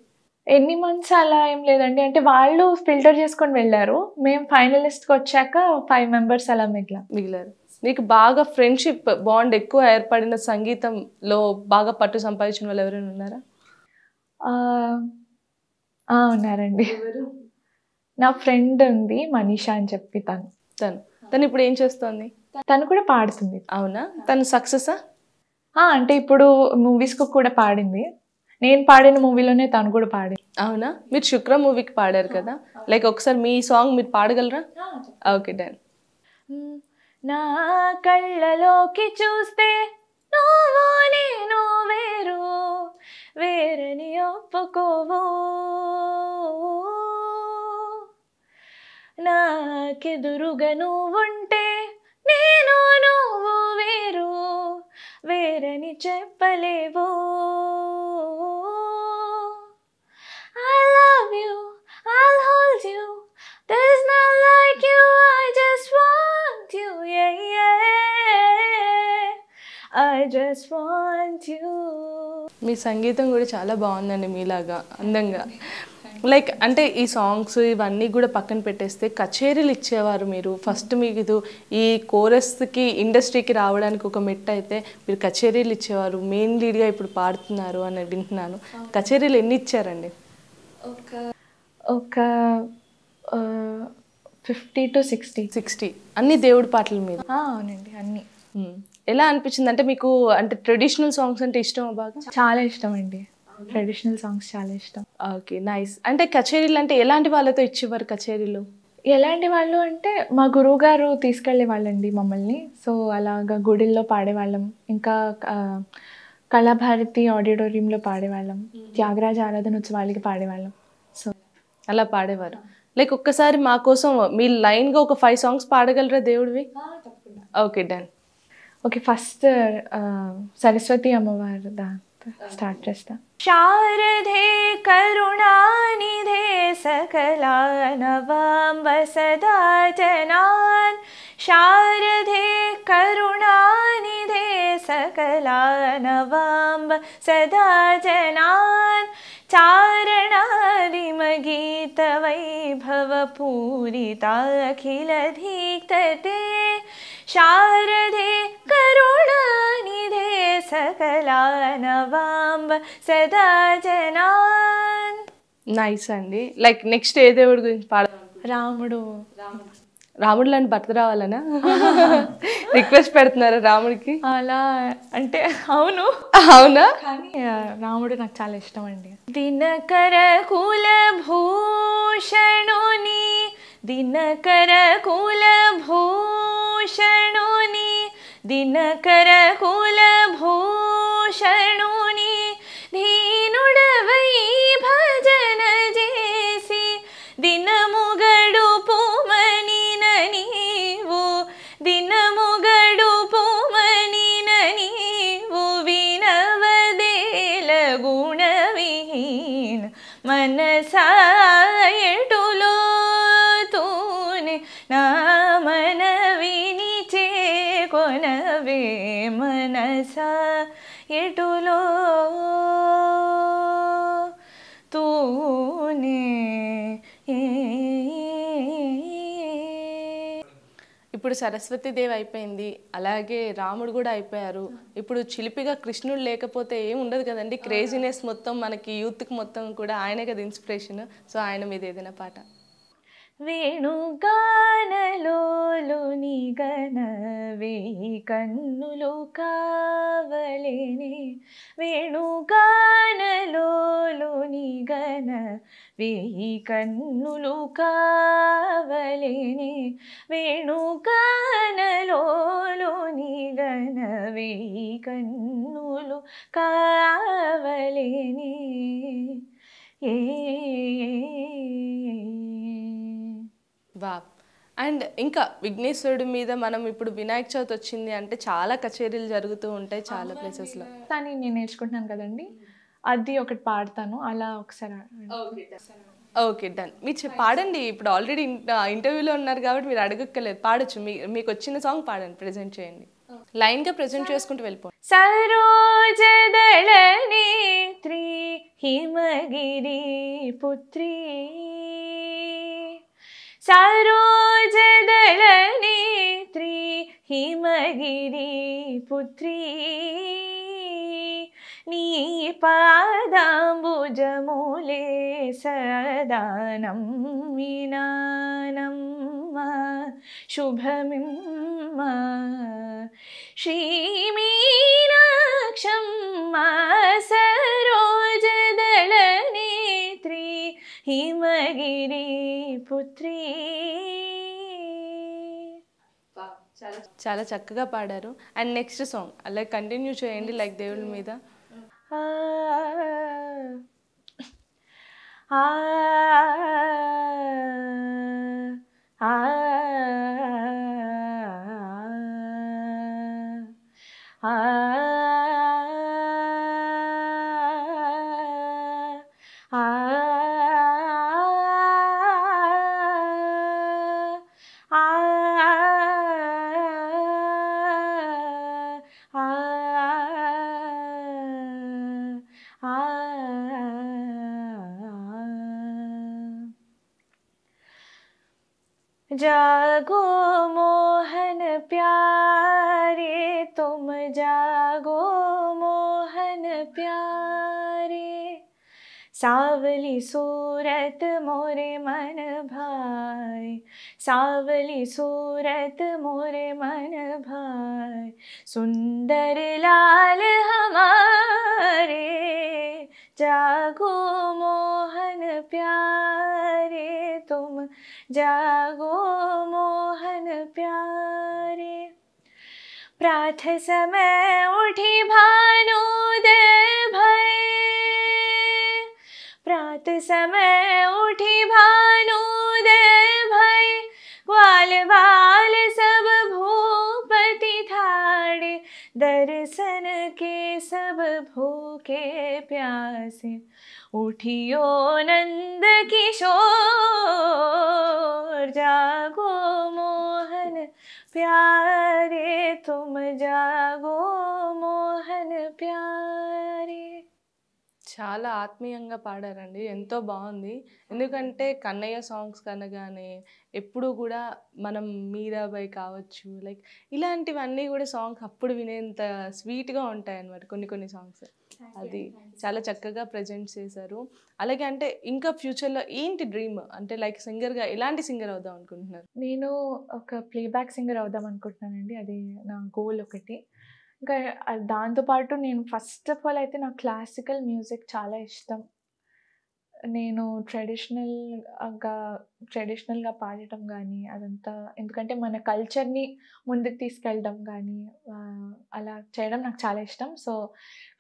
ఎన్ని మంత్స్ అలా ఏం లేదండి అంటే వాళ్ళు ఫిల్టర్ చేసుకొని వెళ్ళారు మేము కి వచ్చాక ఫైవ్ మెంబర్స్ అలా మిగిలా మిగిలారు నీకు బాగా ఫ్రెండ్షిప్ బాండ్ ఎక్కువ ఏర్పడిన సంగీతంలో బాగా పట్టు సంపాదించిన వాళ్ళు ఎవరైనా ఉన్నారా ఉన్నారండి నా ఫ్రెండ్ ఉంది మనీషా అని చెప్పి తను తను తను ఇప్పుడు ఏం చేస్తోంది తను కూడా పాడుతుంది అవునా తను సక్సెసా అంటే ఇప్పుడు కు కూడా పాడింది నేను పాడిన మూవీలోనే తను కూడా పాడి అవునా మీరు శుక్ర మూవీకి పాడారు కదా లైక్ ఒకసారి మీ సాంగ్ మీరు పాడగలరా ఓకే డన్ నా కళ్ళలోకి చూస్తే నువ్వు నేను వేరు వేరని ఒప్పుకోవు నాకెదురుగా ఉంటే నేను నువ్వు వేరు వేరని చెప్పలేవో జస్ట్ వాంట్ యూ మీ సంగీతం కూడా చాలా బాగుందండి మీలాగా అందంగా లైక్ అంటే ఈ సాంగ్స్ ఇవన్నీ కూడా పక్కన పెట్టేస్తే కచేరీలు ఇచ్చేవారు మీరు ఫస్ట్ మీకు ఈ కోరస్కి ఇండస్ట్రీకి రావడానికి ఒక మెట్ అయితే మీరు కచేరీలు ఇచ్చేవారు మెయిన్ లీడ్గా ఇప్పుడు పాడుతున్నారు అని వింటున్నాను కచేరీలు ఎన్ని ఇచ్చారండి ఒక ఒక ఫిఫ్టీ టు సిక్స్టీ సిక్స్టీ అన్ని దేవుడి పాటల మీద అవునండి అన్నీ hmm. ఎలా అనిపించింది అంటే మీకు అంటే ట్రెడిషనల్ సాంగ్స్ అంటే ఇష్టం బాగా చాలా ఇష్టం అండి ట్రెడిషనల్ సాంగ్స్ చాలా ఇష్టం ఓకే నైస్ అంటే కచేరీలు అంటే ఎలాంటి వాళ్ళతో ఇచ్చేవారు కచేరీలు ఎలాంటి వాళ్ళు అంటే మా గురువు గారు తీసుకెళ్లే వాళ్ళండి మమ్మల్ని సో అలాగా గుడిల్లో పాడేవాళ్ళం ఇంకా కళాభారతి ఆడిటోరియంలో పాడేవాళ్ళం hmm. త్యాగరాజ ఆరాధన ఉత్సవాలకి పాడేవాళ్ళం సో అలా పాడేవారు లైక్ ఒక్కసారి మా కోసం మీ లైన్గా ఒక ఫైవ్ సాంగ్స్ పాడగలరా దేవుడివి okay done okay first Saraswati అమ్మవారు దాంతో స్టార్ట్ చేస్తా శారదే కరుణానిధే సకలానవాంబ సదా జనాన్ శారదే కరుణానిధే सकलानवाम्ब सदा जनान् चारणादिमगीतवैभवपूरिताखिलधीक्तते శారదే करुणानिधे సకలానవాంబ సదా జనాన్ నైస్ అండి లైక్ నెక్స్ట్ ఏ దేవుడి గురించి పాడ రాముడు రాముడు లాంటి భర్త రావాలనా రిక్వెస్ట్ పెడుతున్నారా రాముడికి అలా అంటే అవును అవునా రాముడు నాకు చాలా ఇష్టం అండి దినకర కుల భూషణుని दिनकर कुलभूषणोनि दिनकर कुलभूषणोनि धीनुडवै भजन जेसि दिनमुगडु पोमनि ननी दीनमुगडु पोमनि ननीवदेल गुणविहीन मनसा ఇప్పుడు సరస్వతి దేవి అయిపోయింది అలాగే రాముడు కూడా అయిపోయారు ఇప్పుడు చిలిపిగా కృష్ణుడు లేకపోతే ఏం ఉండదు కదండి క్రేజీనెస్ మొత్తం మనకి యూత్కి మొత్తం కూడా ఆయనే కదా ఇన్స్పిరేషన్ సో ఆయన మీద ఏదైనా పాట వేణుగానలోని వేయి కన్నులు కావలేనే వేణుగానలోని గణ వేయి కన్నులు కావలేనే వేణుగానలోని గణ వేయి కన్నులు కావలేనే ఏ వా అండ్ ఇంకా విఘ్నేశ్వరుడి మీద మనం ఇప్పుడు వినాయక చవితి వచ్చింది అంటే చాలా కచేరీలు జరుగుతూ ఉంటాయి చాలా ప్లేసెస్లో కానీ నేను నేర్చుకుంటున్నాను కదండి అది ఒకటి పాడతాను అలా ఒకసారి ఓకే డన్ మీరు పాడండి ఇప్పుడు ఆల్రెడీ ఇంటర్వ్యూలో ఉన్నారు కాబట్టి మీరు అడగక్కర్లేదు పాడొచ్చు మీకు వచ్చిన సాంగ్ పాడండి ప్రెజెంట్ చేయండి లైన్ గా ప్రెజెంట్ చేసుకుంటూ వెళ్ళిపోండి సరోజదళని త్రీ హిమగిరి పుత్రి சரோஜதளநேத்ரி ஹிமகிரி புத்ரி నీ పాదాంబుజములే సదానం వినానమ్మ శుభమిమ్మ శ్రీమీనాక్షమ్మ సరో హిమగిరి పుత్రి చాలా చక్కగా పాడారు అండ్ నెక్స్ట్ సాంగ్ అలా కంటిన్యూ చేయండి లైక్ దేవుడి మీద ఆ जागो मोहन प्यारे तुम जागो मोहन प्यारे सावली सूरत मोरे मन भाई सावली सूरत मोरे मन भाई सुंदर लाल हमारे जागो मोहन प्यारे तुम जागो समय उठी भानुदय भय प्रात समय उठी भानुदय भय ग्वाल बाल सब भूपति थाड़े दर्शन के सब भूखे प्यासे उठियो नंद किशोर जागो मोहन प्यास तुम जागो మోహన్ प्यारे చాలా ఆత్మీయంగా పాడారండి ఎంతో బాగుంది ఎందుకంటే కన్నయ్య సాంగ్స్ కనగానే ఎప్పుడు కూడా మనం మీరాబాయ్ కావచ్చు లైక్ ఇలాంటివన్నీ కూడా సాంగ్స్ అప్పుడు వినేంత స్వీట్గా ఉంటాయి అన్నమాట కొన్ని కొన్ని సాంగ్స్ అది చాలా చక్కగా ప్రజెంట్ చేశారు అలాగే అంటే ఇంకా ఫ్యూచర్లో ఏంటి డ్రీమ్ అంటే లైక్ సింగర్గా ఎలాంటి సింగర్ అవుదాం అనుకుంటున్నారు నేను ఒక ప్లేబ్యాక్ సింగర్ అవుదాం అనుకుంటున్నానండి అది నా గోల్ ఒకటి ఇంకా దాంతోపాటు నేను ఫస్ట్ ఆఫ్ ఆల్ అయితే నాకు క్లాసికల్ మ్యూజిక్ చాలా ఇష్టం నేను ట్రెడిషనల్గా ట్రెడిషనల్గా పాడటం కానీ అదంతా ఎందుకంటే మన కల్చర్ని ముందుకు తీసుకెళ్ళడం కానీ అలా చేయడం నాకు చాలా ఇష్టం సో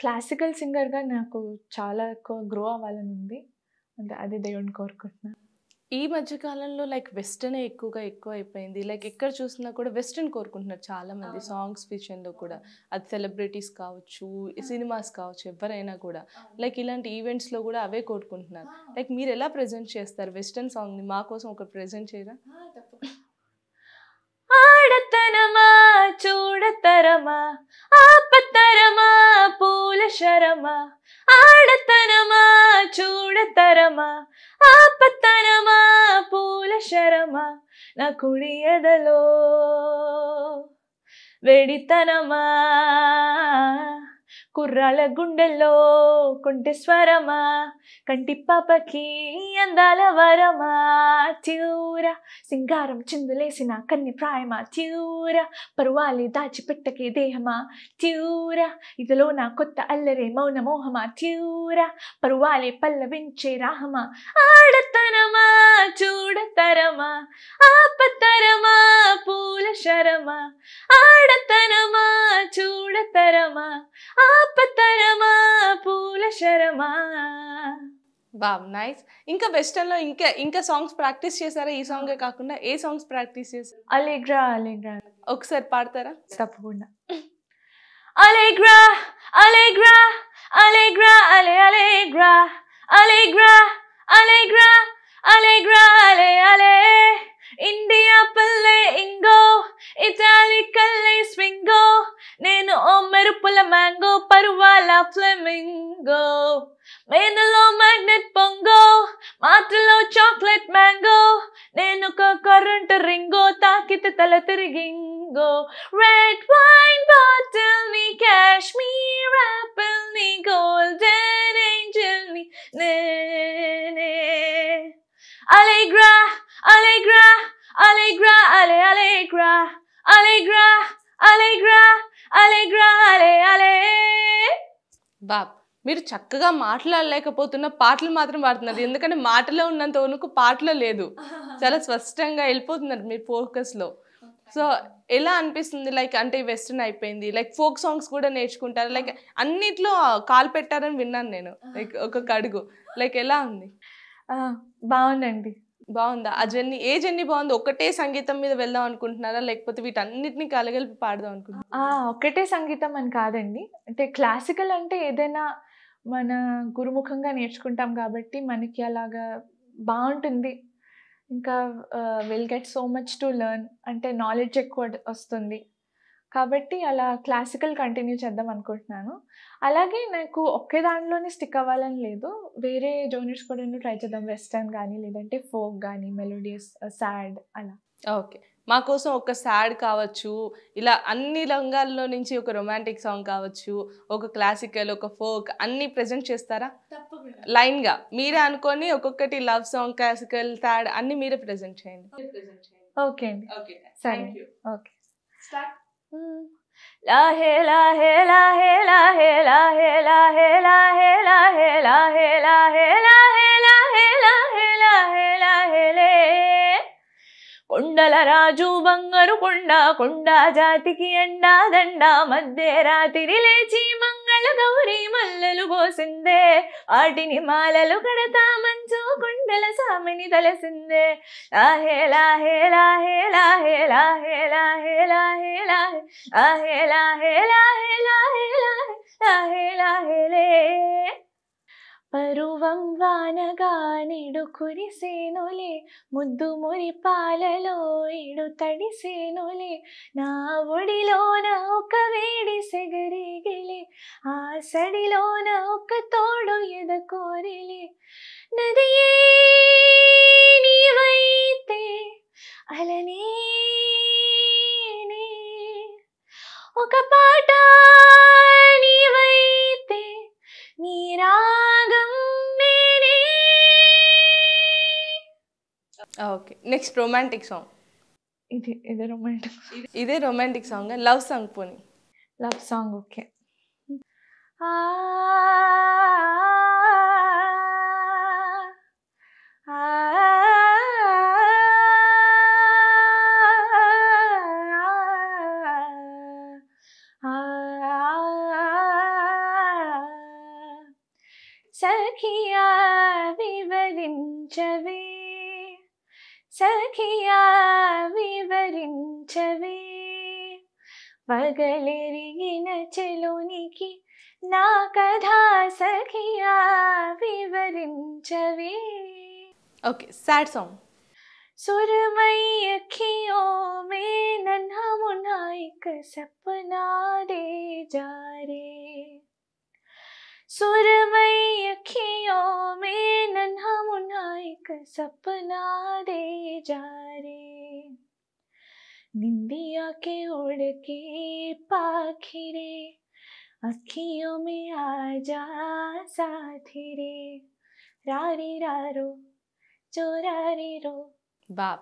క్లాసికల్ సింగర్గా నాకు చాలా ఎక్కువ గ్రో అవ్వాలని ఉంది అంటే అది దేవుడిని కోరుకుంటున్నాను ఈ మధ్య కాలంలో లైక్ వెస్టర్నే ఎక్కువగా ఎక్కువ అయిపోయింది లైక్ ఎక్కడ చూసినా కూడా వెస్టర్న్ కోరుకుంటున్నారు చాలా మంది సాంగ్స్ విషయంలో కూడా అది సెలబ్రిటీస్ కావచ్చు సినిమాస్ కావచ్చు ఎవరైనా కూడా లైక్ ఇలాంటి ఈవెంట్స్లో కూడా అవే కోరుకుంటున్నారు లైక్ మీరు ఎలా ప్రెజెంట్ చేస్తారు వెస్టర్న్ సాంగ్ని మా కోసం ఒక ప్రెజెంట్ చేయరా ಆಡತನ ಚೂಡತರಮ ಆಪತರಮ ಆಪತರ ಪೂಲ ಶರಮ ಆಡತನ ಚೂಡ ತರಮ ಆಪತನ ಪೂಲ ಶರಮ ನ ಕುಡಿಯದೋ ವೆಡಿ కుర్రాళ్ళ గుండెల్లో కుంటి స్వరమా కంటి పాపకి అందాల వరమా త్యూరా సింగారం చిందులేసిన కన్ని ప్రాయమా త్యూరా పరువాలి దాచిపెట్టకి దేహమా త్యూరా ఇదిలో నా కొత్త అల్లరే మౌన మోహమా త్యూరా పరువాలి పల్లవించే రాహమా ఆడతరమా చూడతరమా ఆపతరమా పూల శరమా ఆడతరమా చూడతరమా ఆ గొప్పతనమా పూల శరమా బాబ్ నైస్ ఇంకా వెస్టర్న్ లో ఇంకా ఇంకా సాంగ్స్ ప్రాక్టీస్ చేశారా ఈ సాంగ్ కాకుండా ఏ సాంగ్స్ ప్రాక్టీస్ చేశారు అలెగ్రా అలెగ్రా ఒకసారి పాడతారా తప్పకుండా అలెగ్రా అలెగ్రా అలెగ్రా అలే అలెగ్రా అలెగ్రా అలెగ్రా అలెగ్రా అలే అలే ఇండియా పల్లె ఇంగో ఇటా ఎలా ఫ్లెమింగో మేనలో మ్యాగ్నెట్ పొంగో మాటలో చాక్లెట్ మ్యాంగో నేను ఒక కరెంట్ రింగో తాకితే తల తిరిగింగో రెడ్ వైన్ బాటిల్ ని కాశ్మీర్ యాపిల్ ని గోల్డెన్ ఏంజల్ ని నేనే అలెగ్రా అలెగ్రా అలెగ్రా అలె అలెగ్రా అలెగ్రా అలెగ్రా అలెగ్రా బాబ్ మీరు చక్కగా మాట్లాడలేకపోతున్న పాటలు మాత్రం పాడుతున్నారు ఎందుకంటే మాటలో ఉన్నంత వరకు పాటలో లేదు చాలా స్పష్టంగా వెళ్ళిపోతున్నారు మీ ఫోకస్లో సో ఎలా అనిపిస్తుంది లైక్ అంటే వెస్ట్రన్ అయిపోయింది లైక్ ఫోక్ సాంగ్స్ కూడా నేర్చుకుంటారు లైక్ అన్నిట్లో కాల్ పెట్టారని విన్నాను నేను లైక్ ఒక్కొక్క అడుగు లైక్ ఎలా ఉంది బాగుందండి బాగుందా ఆ జర్నీ ఏ జర్నీ బాగుంది ఒకటే సంగీతం మీద వెళ్దాం అనుకుంటున్నారా లేకపోతే వీటన్నిటిని కలగలిపి పాడదాం అనుకుంటున్నా ఒకటే సంగీతం అని కాదండి అంటే క్లాసికల్ అంటే ఏదైనా మన గురుముఖంగా నేర్చుకుంటాం కాబట్టి మనకి అలాగా బాగుంటుంది ఇంకా will get so much to learn అంటే నాలెడ్జ్ ఎక్కువ వస్తుంది కాబట్టి అలా క్లాసికల్ కంటిన్యూ చేద్దాం అనుకుంటున్నాను అలాగే నాకు ఒకే దాంట్లోనే స్టిక్ అవ్వాలని లేదు వేరే జోనర్స్ కూడా ట్రై చేద్దాం వెస్టర్న్ కానీ లేదంటే ఫోక్ కానీ మెలోడియస్ సాడ్ అలా ఓకే మా కోసం ఒక సాడ్ కావచ్చు ఇలా అన్ని రంగాల్లో నుంచి ఒక రొమాంటిక్ సాంగ్ కావచ్చు ఒక క్లాసికల్ ఒక ఫోక్ అన్ని ప్రజెంట్ చేస్తారా లైన్గా మీరే అనుకొని ఒక్కొక్కటి లవ్ సాంగ్ క్లాసికల్ సాడ్ అన్ని మీరే ప్రజెంట్ చేయండి ఓకే అండి ఓకే థ్యాంక్ యూ ఓకే లాహే లాహే లాహే లాహే లాహే లాహే లాహే లాహే లాహే లాహే లాహే లాహే లాహే లాహే లాహే లే కొండల రాజు బంగారు కొండ కొండ జాతికి ఎండా దండ మధ్య రాత్రి లేచి మంగ కళ గౌరీ మల్లలు పోసిందే వాటిని మాలలు కడతా మంచు గుండెల సామిని తలసిందే లాహే లాహే లాహే లాహే లాహే లాహే లాహే లాహే లాహే లాహే లాహే లాహే లాహే లాహే లాహే പരുവം വാനകാനിടുക്കുരി സേനുലെ മുദ്ദുമുരി പാലലോ ഇടുത്തടി സേനുലെ നാവൊടിലോന ഒക്കെ വേടി സെഗരികളെ ആസടിലോന ഒക്കെ തോടു ഇത് കോരലെ ഒക്കെ പാട്ടാ നീ വൈത്തേ നീരാ ఓకే నెక్స్ట్ రొమాంటిక్ సాంగ్ ఇది ఇదే రొమాంటిక్ ఇదే రొమాంటిక్ సాంగ్ లవ్ సాంగ్ పోనీ లవ్ సాంగ్ ఓకే సఖియా వివరించవి సఖియా వివరించవే పగలెరిగిన చెలోనికి నా కథ సఖియా వివరించవే ఓకే సాడ్ సాంగ్ सुरमई अखियों में नन्हा मुन्हा एक सपना दे जा रे सुरमई अखियों सपना दे जा रे निंदिया के उड़ के पाखिरे अखियों में आ जा साथी रे రారి రారో చోరారి రో बाप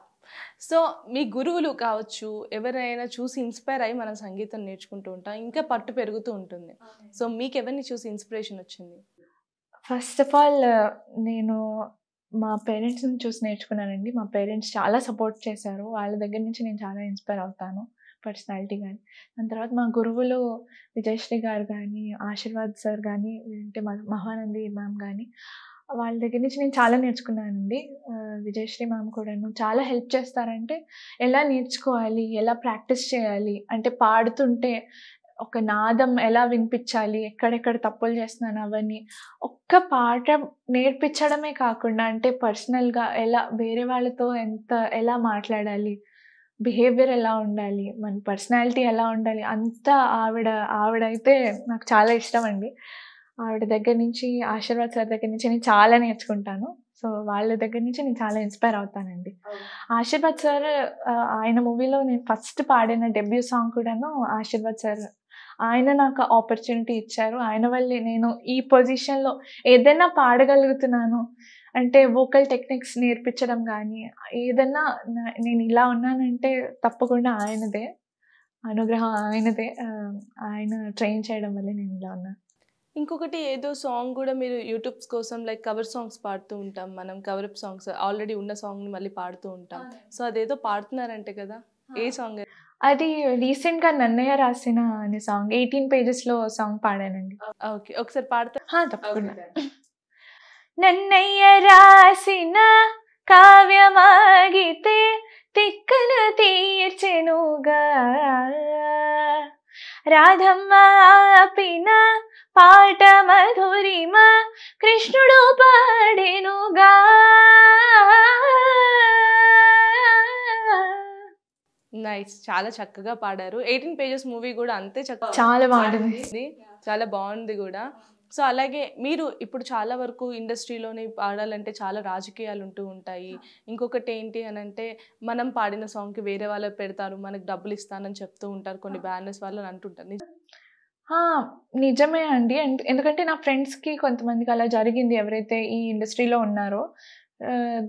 సో మీ గురువులు కావచ్చు ఎవరైనా చూసి ఇన్స్పైర్ అయ్యి మనం సంగీతం నేర్చుకుంటూ ఉంటాం ఇంకా పట్టు పెరుగుతూ ఉంటుంది సో మీకు ఎవరిని చూసి ఇన్స్పిరేషన్ వచ్చింది ఫస్ట్ ఆఫ్ ఆల్ నేను మా పేరెంట్స్ని చూసి నేర్చుకున్నానండి మా పేరెంట్స్ చాలా సపోర్ట్ చేశారు వాళ్ళ దగ్గర నుంచి నేను చాలా ఇన్స్పైర్ అవుతాను పర్సనాలిటీ కానీ దాని తర్వాత మా గురువులు విజయశ్రీ గారు కానీ ఆశీర్వాద్ సార్ కానీ మా మహానంది మ్యామ్ కానీ వాళ్ళ దగ్గర నుంచి నేను చాలా నేర్చుకున్నానండి విజయశ్రీ మ్యామ్ కూడాను చాలా హెల్ప్ చేస్తారంటే ఎలా నేర్చుకోవాలి ఎలా ప్రాక్టీస్ చేయాలి అంటే పాడుతుంటే ఒక నాదం ఎలా వినిపించాలి ఎక్కడెక్కడ తప్పులు చేస్తున్నాను అవన్నీ ఒక్క పాట నేర్పించడమే కాకుండా అంటే పర్సనల్గా ఎలా వేరే వాళ్ళతో ఎంత ఎలా మాట్లాడాలి బిహేవియర్ ఎలా ఉండాలి మన పర్సనాలిటీ ఎలా ఉండాలి అంత ఆవిడ ఆవిడైతే నాకు చాలా ఇష్టం అండి ఆవిడ దగ్గర నుంచి ఆశీర్వాద్ సార్ దగ్గర నుంచి నేను చాలా నేర్చుకుంటాను సో వాళ్ళ దగ్గర నుంచి నేను చాలా ఇన్స్పైర్ అవుతానండి ఆశీర్వాద్ సార్ ఆయన మూవీలో నేను ఫస్ట్ పాడిన డెబ్యూ సాంగ్ కూడాను ఆశీర్వాద్ సార్ ఆయన నాకు ఆపర్చునిటీ ఇచ్చారు ఆయన వల్లే నేను ఈ పొజిషన్లో ఏదైనా పాడగలుగుతున్నాను అంటే వోకల్ టెక్నిక్స్ నేర్పించడం కానీ ఏదైనా నేను ఇలా ఉన్నానంటే తప్పకుండా ఆయనదే అనుగ్రహం ఆయనదే ఆయన ట్రైన్ చేయడం వల్ల నేను ఇలా ఉన్నాను ఇంకొకటి ఏదో సాంగ్ కూడా మీరు యూట్యూబ్స్ కోసం లైక్ కవర్ సాంగ్స్ పాడుతూ ఉంటాం మనం కవర్ అప్ సాంగ్స్ ఆల్రెడీ ఉన్న సాంగ్ని మళ్ళీ పాడుతూ ఉంటాం సో అదేదో పాడుతున్నారంటే కదా ఏ సాంగ్ అది రీసెంట్ గా నన్నయ్య రాసిన సాంగ్ ఎయిటీన్ పేజెస్ లో సాంగ్ పాడానండి ఓకే ఒకసారి పాడతా తప్పకుండా నన్నయ్య రాసిన కావ్యమాగితే తిక్కన తీర్చెనుగా రాధమ్మ ఆపిన పాట మధురిమ కృష్ణుడు పాడెనుగా నైస్ చాలా చక్కగా పాడారు ఎయిటీన్ పేజెస్ మూవీ కూడా అంతే చక్కగా చాలా బాగుంటుంది చాలా బాగుంది కూడా సో అలాగే మీరు ఇప్పుడు చాలా వరకు ఇండస్ట్రీలోనే పాడాలంటే చాలా రాజకీయాలు ఉంటూ ఉంటాయి ఇంకొకటి ఏంటి అని అంటే మనం పాడిన సాంగ్కి వేరే వాళ్ళు పెడతారు మనకు డబ్బులు ఇస్తానని చెప్తూ ఉంటారు కొన్ని బ్యానర్స్ వాళ్ళని అంటుంటారు నిజమే అండి ఎందుకంటే నా ఫ్రెండ్స్కి కొంతమందికి అలా జరిగింది ఎవరైతే ఈ ఇండస్ట్రీలో ఉన్నారో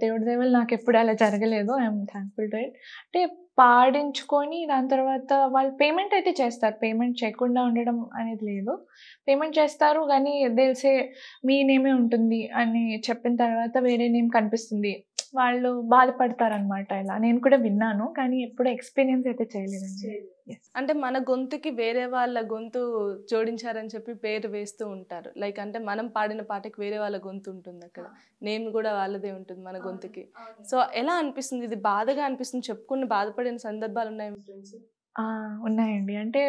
దేవుడి దేవుళ్ళు నాకు ఎప్పుడు అలా జరగలేదు ఐఎమ్ థ్యాంక్ఫుల్ టు ఇట్ అంటే పాడించుకొని దాని తర్వాత వాళ్ళు పేమెంట్ అయితే చేస్తారు పేమెంట్ చేయకుండా ఉండడం అనేది లేదు పేమెంట్ చేస్తారు కానీ తెలిసే మీ నేమే ఉంటుంది అని చెప్పిన తర్వాత వేరే నేమ్ కనిపిస్తుంది వాళ్ళు అనమాట ఇలా నేను కూడా విన్నాను కానీ ఎప్పుడు ఎక్స్పీరియన్స్ అయితే చేయలేదండి అంటే మన గొంతుకి వేరే వాళ్ళ గొంతు జోడించారని చెప్పి పేరు వేస్తూ ఉంటారు లైక్ అంటే మనం పాడిన పాటకి వేరే వాళ్ళ గొంతు ఉంటుంది అక్కడ నేమ్ కూడా వాళ్ళదే ఉంటుంది మన గొంతుకి సో ఎలా అనిపిస్తుంది ఇది బాధగా అనిపిస్తుంది చెప్పుకుని బాధపడిన సందర్భాలు ఉన్నాయి ఉన్నాయండి అంటే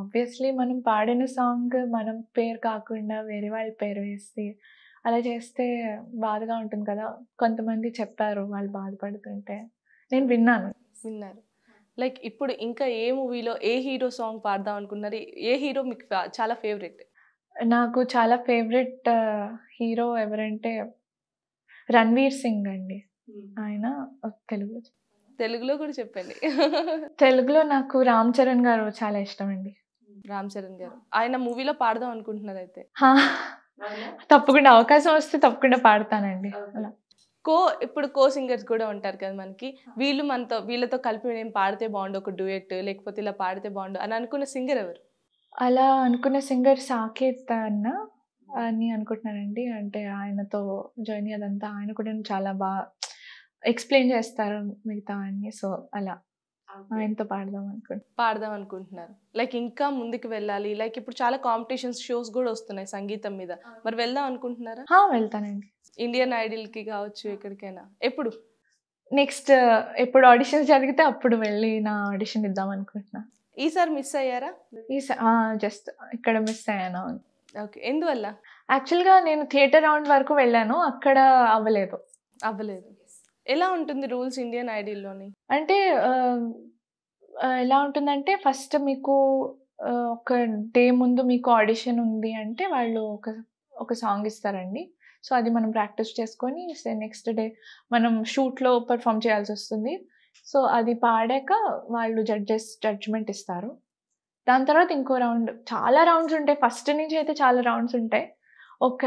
ఆబ్వియస్లీ మనం పాడిన సాంగ్ మనం పేరు కాకుండా వేరే వాళ్ళ పేరు వేస్తే అలా చేస్తే బాధగా ఉంటుంది కదా కొంతమంది చెప్పారు వాళ్ళు బాధపడుతుంటే నేను విన్నాను విన్నారు లైక్ ఇప్పుడు ఇంకా ఏ మూవీలో ఏ హీరో సాంగ్ పాడదాం అనుకున్నారు ఏ హీరో మీకు చాలా ఫేవరెట్ నాకు చాలా ఫేవరెట్ హీరో ఎవరంటే రణవీర్ సింగ్ అండి ఆయన తెలుగులో తెలుగులో కూడా చెప్పండి తెలుగులో నాకు రామ్ చరణ్ గారు చాలా ఇష్టం అండి రామ్ చరణ్ గారు ఆయన మూవీలో పాడదాం అనుకుంటున్నారు అయితే తప్పకుండా అవకాశం వస్తే తప్పకుండా పాడతానండి అలా కో ఇప్పుడు కో సింగర్స్ కూడా ఉంటారు కదా మనకి వీళ్ళు మనతో వీళ్ళతో కలిపి నేను పాడితే బాగుండు ఒక డూయెట్ లేకపోతే ఇలా పాడితే బాగుండు అని అనుకున్న సింగర్ ఎవరు అలా అనుకున్న సింగర్ సాకేత్ అన్న అని అనుకుంటున్నానండి అంటే ఆయనతో జర్నీ అదంతా ఆయన కూడా చాలా బాగా ఎక్స్ప్లెయిన్ చేస్తారు మిగతా అన్ని సో అలా ఆయనతో పాడదాం అనుకుంటున్నాను పాడదాం అనుకుంటున్నారు లైక్ ఇంకా ముందుకు వెళ్ళాలి లైక్ ఇప్పుడు చాలా కాంపిటీషన్స్ షోస్ కూడా వస్తున్నాయి సంగీతం మీద మరి వెళ్దాం అనుకుంటున్నారా వెళ్తానండి ఇండియన్ కి కావచ్చు ఎక్కడికైనా ఎప్పుడు నెక్స్ట్ ఎప్పుడు ఆడిషన్ జరిగితే అప్పుడు వెళ్ళి నా ఆడిషన్ ఇద్దాం అనుకుంటున్నా ఈసారి మిస్ అయ్యారా ఈసారి జస్ట్ ఇక్కడ మిస్ అయ్యాను ఓకే ఎందువల్ల యాక్చువల్గా నేను థియేటర్ రౌండ్ వరకు వెళ్ళాను అక్కడ అవ్వలేదు అవ్వలేదు ఎలా ఉంటుంది రూల్స్ ఇండియన్ ఐడిల్లోని అంటే ఎలా ఉంటుందంటే ఫస్ట్ మీకు ఒక డే ముందు మీకు ఆడిషన్ ఉంది అంటే వాళ్ళు ఒక ఒక సాంగ్ ఇస్తారండి సో అది మనం ప్రాక్టీస్ చేసుకొని నెక్స్ట్ డే మనం షూట్లో పర్ఫామ్ చేయాల్సి వస్తుంది సో అది పాడాక వాళ్ళు జడ్జెస్ జడ్జ్మెంట్ ఇస్తారు దాని తర్వాత ఇంకో రౌండ్ చాలా రౌండ్స్ ఉంటాయి ఫస్ట్ నుంచి అయితే చాలా రౌండ్స్ ఉంటాయి ఒక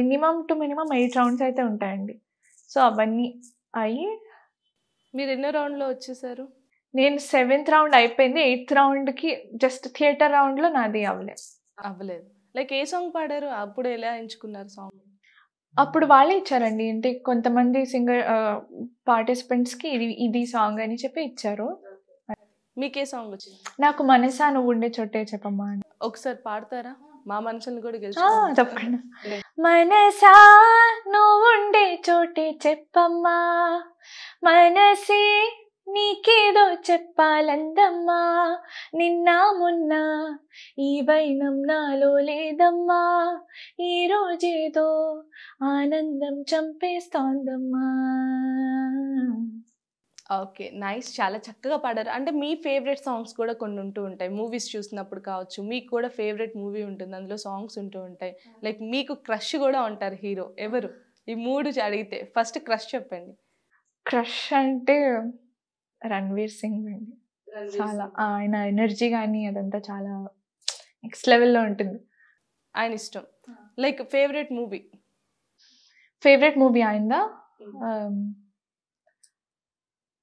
minimum two minimum eight rounds అయితే ఉంటాయండి సో అవన్నీ అయ్యి మీరు ఎన్నో రౌండ్లో వచ్చేసారు నేను సెవెంత్ రౌండ్ అయిపోయింది ఎయిత్ రౌండ్కి జస్ట్ థియేటర్ రౌండ్లో నాది అవ్వలేదు అవ్వలేదు లైక్ ఏ సాంగ్ పాడారు అప్పుడు ఎలా ఎంచుకున్నారు సాంగ్ అప్పుడు వాళ్ళే ఇచ్చారండి అంటే కొంతమంది సింగర్ పార్టిసిపెంట్స్కి ఇది ఇది సాంగ్ అని చెప్పి ఇచ్చారు మీకే సాంగ్ వచ్చింది నాకు మనసా నువ్వు ఉండే చోటే చెప్పమ్మా ఒకసారి పాడతారా మా మనుషులు కూడా గెలిచి తప్పకుండా మనసా ఉండే చోటే చెప్పమ్మా మనసి నీకేదో చెప్పాలందమ్మా నిన్న మొన్న ఈ వైనం నాలో లేదమ్మా ఈ రోజేదో ఆనందం చంపేస్తోందమ్మా ఓకే నైస్ చాలా చక్కగా పాడారు అంటే మీ ఫేవరెట్ సాంగ్స్ కూడా కొన్ని ఉంటూ ఉంటాయి మూవీస్ చూసినప్పుడు కావచ్చు మీకు కూడా ఫేవరెట్ మూవీ ఉంటుంది అందులో సాంగ్స్ ఉంటూ ఉంటాయి లైక్ మీకు క్రష్ కూడా ఉంటారు హీరో ఎవరు ఈ మూడు అడిగితే ఫస్ట్ క్రష్ చెప్పండి క్రష్ అంటే రణ్వీర్ సింగ్ అండి చాలా ఆయన ఎనర్జీ కానీ అదంతా చాలా నెక్స్ట్ లెవెల్లో ఉంటుంది ఆయన ఇష్టం like favourite movie favourite movie ఆయనదా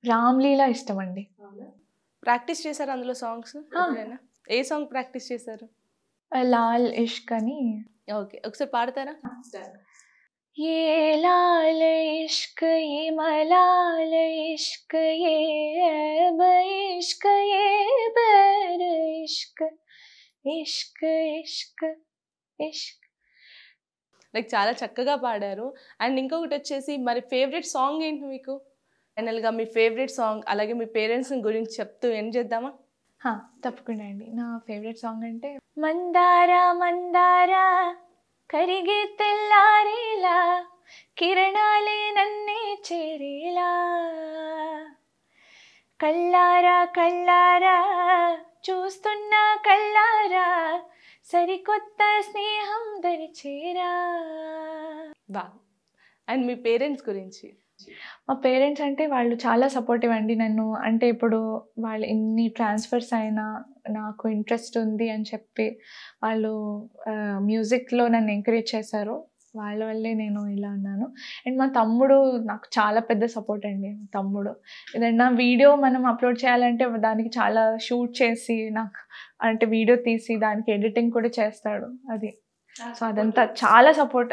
రామ్లీలా ఇష్టం అండి ప్రాక్టీస్ చేశారు అందులో సాంగ్స్ ఏ సాంగ్ ప్రాక్టీస్ చేశారు లాల్ ఇష్క్ అని ఓకే ఒకసారి పాడతారా ये लाल इश्क ये मलाल इश्क ये ऐब इश्क ये बैर ఇష్క్ ఇష్క్ ఇష్క్ లైక్ చాలా చక్కగా పాడారు అండ్ ఇంకొకటి వచ్చేసి మరి ఫేవరెట్ సాంగ్ ఏంటి మీకు ఫైనల్గా మీ ఫేవరెట్ సాంగ్ అలాగే మీ పేరెంట్స్ గురించి చెప్తూ ఏం చేద్దామా తప్పకుండా అండి నా ఫేవరెట్ సాంగ్ అంటే మందారా మందారా కరిగి తెల్లారేలా కిరణాలే నన్నే చేరేలా కల్లారా కల్లారా చూస్తున్న కల్లారా సరికొత్త స్నేహం దరిచేరా బా అండ్ మీ పేరెంట్స్ గురించి మా పేరెంట్స్ అంటే వాళ్ళు చాలా సపోర్టివ్ అండి నన్ను అంటే ఇప్పుడు వాళ్ళు ఎన్ని ట్రాన్స్ఫర్స్ అయినా నాకు ఇంట్రెస్ట్ ఉంది అని చెప్పి వాళ్ళు మ్యూజిక్లో నన్ను ఎంకరేజ్ చేశారు వాళ్ళ వల్లే నేను ఇలా ఉన్నాను అండ్ మా తమ్ముడు నాకు చాలా పెద్ద సపోర్ట్ అండి తమ్ముడు ఏదైనా వీడియో మనం అప్లోడ్ చేయాలంటే దానికి చాలా షూట్ చేసి నాకు అంటే వీడియో తీసి దానికి ఎడిటింగ్ కూడా చేస్తాడు అది సో అదంతా చాలా సపోర్ట్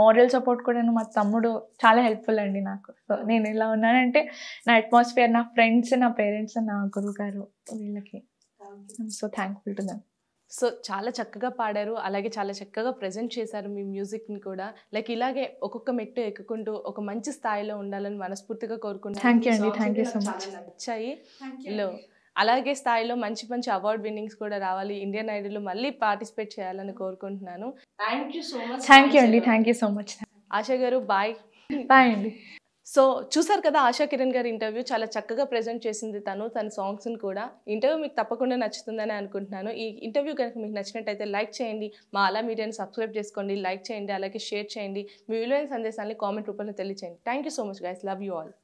మోరల్ సపోర్ట్ కూడా మా తమ్ముడు చాలా హెల్ప్ఫుల్ అండి నాకు సో నేను ఇలా ఉన్నానంటే నా అట్మాస్ఫియర్ నా ఫ్రెండ్స్ నా పేరెంట్స్ నా గురువు గారు వీళ్ళకి so thankful to them so చాలా చక్కగా పాడారు అలాగే చాలా చక్కగా ప్రజెంట్ చేశారు మీ మ్యూజిక్ని కూడా లైక్ ఇలాగే ఒక్కొక్క మెట్టు ఎక్కుకుంటూ ఒక మంచి స్థాయిలో ఉండాలని మనస్ఫూర్తిగా కోరుకుంటున్నాను థ్యాంక్ యూ అండి థ్యాంక్ యూ సో మచ్ వచ్చాయి అలాగే స్థాయిలో మంచి మంచి అవార్డ్ విన్నింగ్స్ కూడా రావాలి ఇండియన్ ఐడల్ మళ్ళీ పార్టిసిపేట్ చేయాలని కోరుకుంటున్నాను థ్యాంక్ యూ సో మచ్ అండి థ్యాంక్ సో మచ్ ఆశా గారు బాయ్ బాయ్ అండి సో చూసారు కదా ఆశా కిరణ్ గారి ఇంటర్వ్యూ చాలా చక్కగా ప్రజెంట్ చేసింది తను తన ని కూడా ఇంటర్వ్యూ మీకు తప్పకుండా నచ్చుతుందని అనుకుంటున్నాను ఈ ఇంటర్వ్యూ కనుక మీకు నచ్చినట్టయితే లైక్ చేయండి మా అలా మీడియాని సబ్స్క్రైబ్ చేసుకోండి లైక్ చేయండి అలాగే షేర్ చేయండి మీ విలువైన సందేశాన్ని కామెంట్ రూపంలో తెలియచేయండి thank so much guys love you all